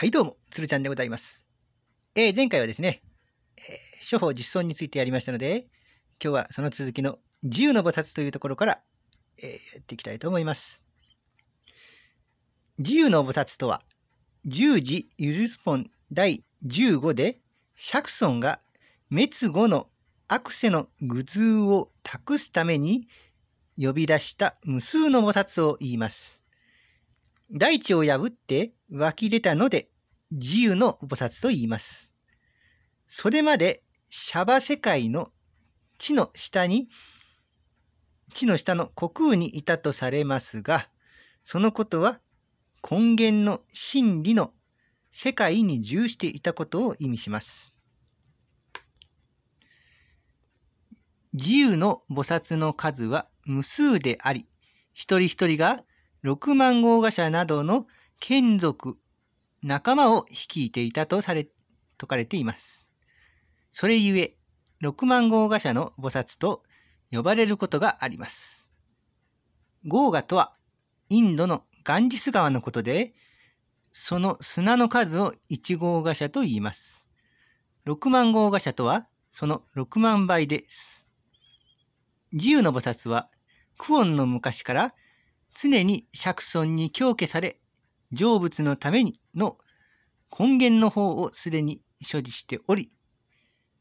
はいどうも、つるちゃんでございます。えー、前回はですね、えー、処方実存についてやりましたので、今日はその続きの10の菩薩というところから、えー、やっていきたいと思います。10の菩薩とは、十字ゆるす本第15で、釈尊が滅後の悪世の愚痛を託すために呼び出した無数の菩薩を言います。大地を破って湧き出たので自由の菩薩と言います。それまでシャバ世界の地の下に、地の下の虚空にいたとされますが、そのことは根源の真理の世界に重していたことを意味します。自由の菩薩の数は無数であり、一人一人が六万号貨者などの眷属仲間を率いていたとされ、説かれています。それゆえ、六万号画社の菩薩と呼ばれることがあります。豪華とは、インドのガンジス川のことで、その砂の数を一号画社と言います。六万号画社とは、その六万倍です。自由の菩薩は、クオンの昔から常に釈尊に狂気され、成仏のためにの根源の方をすでに所持しており、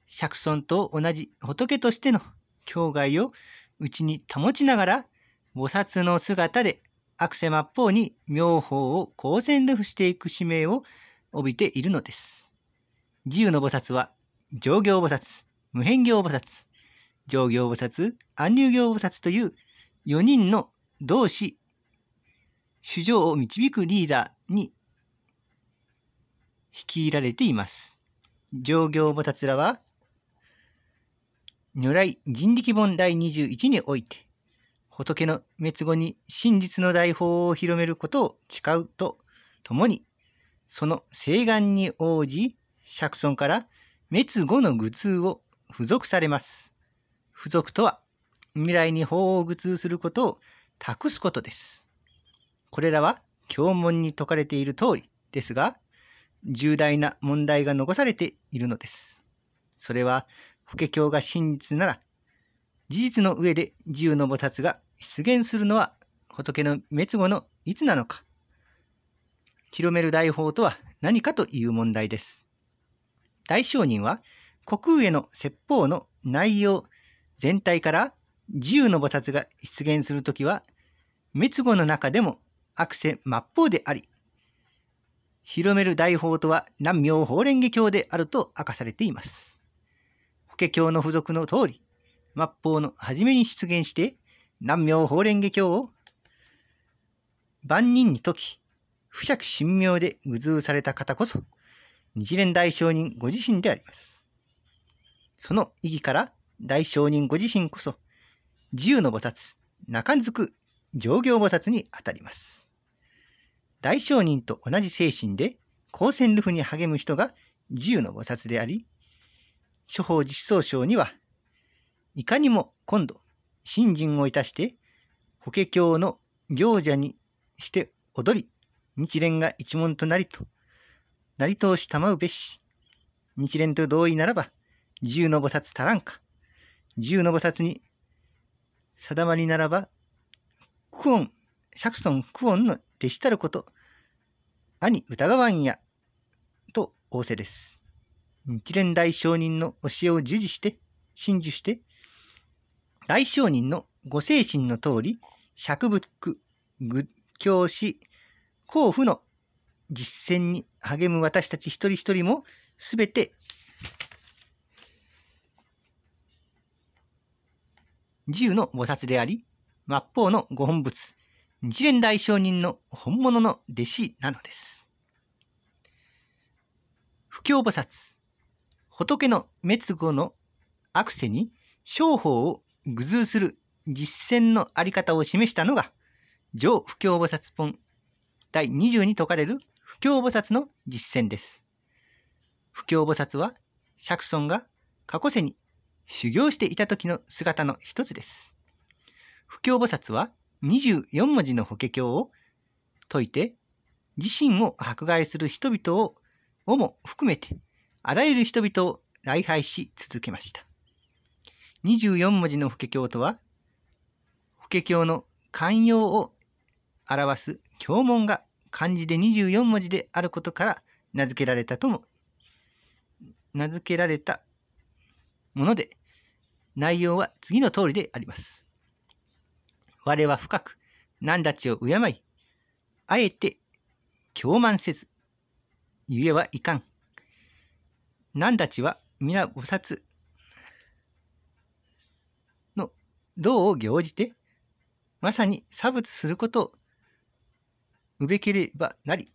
釈尊と同じ仏としての境外を内に保ちながら、菩薩の姿でアクセ末法に妙法を公然で布していく使命を帯びているのです。自由の菩薩は、上行菩薩、無辺行菩薩、上行菩薩、安入行菩薩という4人の同志、主情を導くリーダーに率いられています。上行菩薩らは、如来人力本第21において、仏の滅後に真実の大法を広めることを誓うとともに、その誓願に応じ、釈尊から滅後の愚通を付属されます。付属とは、未来に法を愚通することを託すことです。これらは、教文に説かれている通りですが、重大な問題が残されているのです。それは、法華経が真実なら、事実の上で自由の菩薩が出現するのは仏の滅後のいつなのか、広める大法とは何かという問題です。大商人は、国空への説法の内容全体から自由の菩薩が出現するときは、滅後の中でも悪戦末法であり、広める大法とは南明法蓮華経であると明かされています。法華経の付属の通り、末法の初めに出現して、南明法蓮華経を万人に説き、不釈神妙で愚通された方こそ、日蓮大聖人ご自身であります。その意義から、大聖人ご自身こそ、自由の菩薩、中づく上行菩薩にあたります。大商人と同じ精神で、光線ルフに励む人が自由の菩薩であり、諸法実相章には、いかにも今度、信心をいたして、法華経の行者にして踊り、日蓮が一門となりと、なり通したまうべし、日蓮と同意ならば、自由の菩薩足らんか、自由の菩薩に定まりならば、クオン釈尊ク遠オンの弟子たること、兄疑わんや、と仰せです。日蓮大商人の教えを授受して、信受して、大商人のご精神の通り、釈仏、仏教し、甲府の実践に励む私たち一人一人も、すべて、自由の菩薩であり、末法のご本仏、日蓮大聖人の本物の弟子なのです。不教菩薩、仏の滅後の悪世に商法を愚通する実践のあり方を示したのが、上不教菩薩本第20に説かれる不教菩薩の実践です。不教菩薩は、釈尊が過去世に修行していた時の姿の一つです。不教菩薩は、24文字の法華経を説いて、自身を迫害する人々ををも含めて、あらゆる人々を礼拝し続けました。24文字の法華経とは、法華経の寛容を表す経文が漢字で24文字であることから名付けられたとも、名付けられたもので、内容は次の通りであります。我は深く、何たちを敬い、あえて、凶慢せず、ゆえはいかん。何たちは皆菩薩の道を行じて、まさに差別することをうべければなり。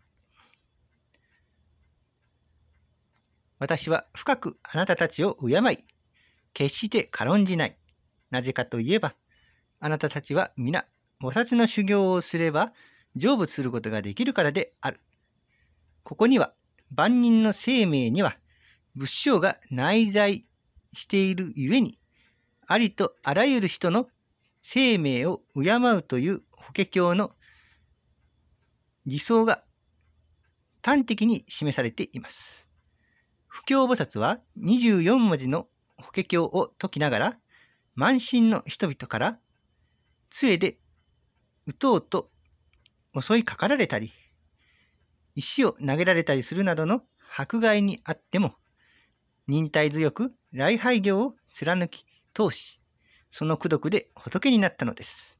私は深くあなたたちを敬い、決して軽んじない。なぜかといえば、あなたたちは皆、菩薩の修行をすれば、成仏することができるからである。ここには、万人の生命には、仏性が内在しているゆえに、ありとあらゆる人の生命を敬うという法華経の理想が端的に示されています。不教菩薩は24文字の法華経を解きながら、満身の人々から杖で打とうと襲いかかられたり、石を投げられたりするなどの迫害にあっても、忍耐強く礼拝業を貫き通し、その功徳で仏になったのです。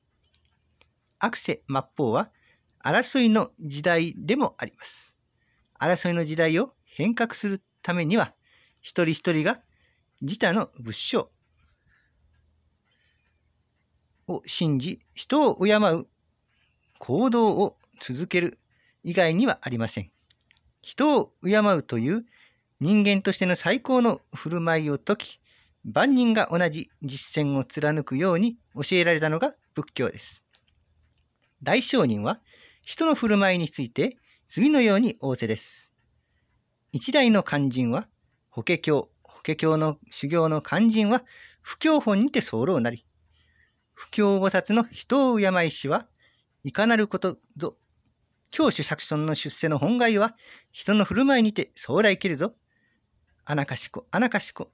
アクセ末法は争いの時代でもあります。争いの時代を変革するためには、一人一人が自他の仏性、を信じ、人を敬う行動を続ける以外にはありません。人を敬うという人間としての最高の振る舞いを説き、万人が同じ実践を貫くように教えられたのが仏教です。大聖人は人の振る舞いについて次のように仰せです。一代の肝心は法華経、法華経の修行の肝心は不教本にて候なり、不況菩薩の人を敬いしは、いかなることぞ。教主釈尊の出世の本願は、人の振る舞いにて将来けるぞ。あなかしこ、あなかしこ。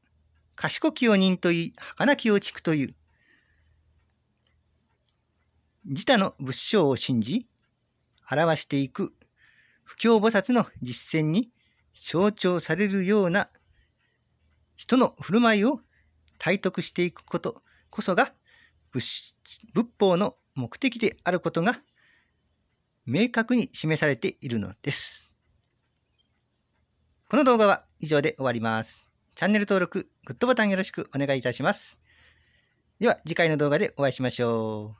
賢きを人といい、儚きを畜くという。自他の仏性を信じ、表していく不況菩薩の実践に象徴されるような人の振る舞いを体得していくことこそが仏法の目的であることが明確に示されているのです。この動画は以上で終わります。チャンネル登録、グッドボタンよろしくお願いいたします。では次回の動画でお会いしましょう。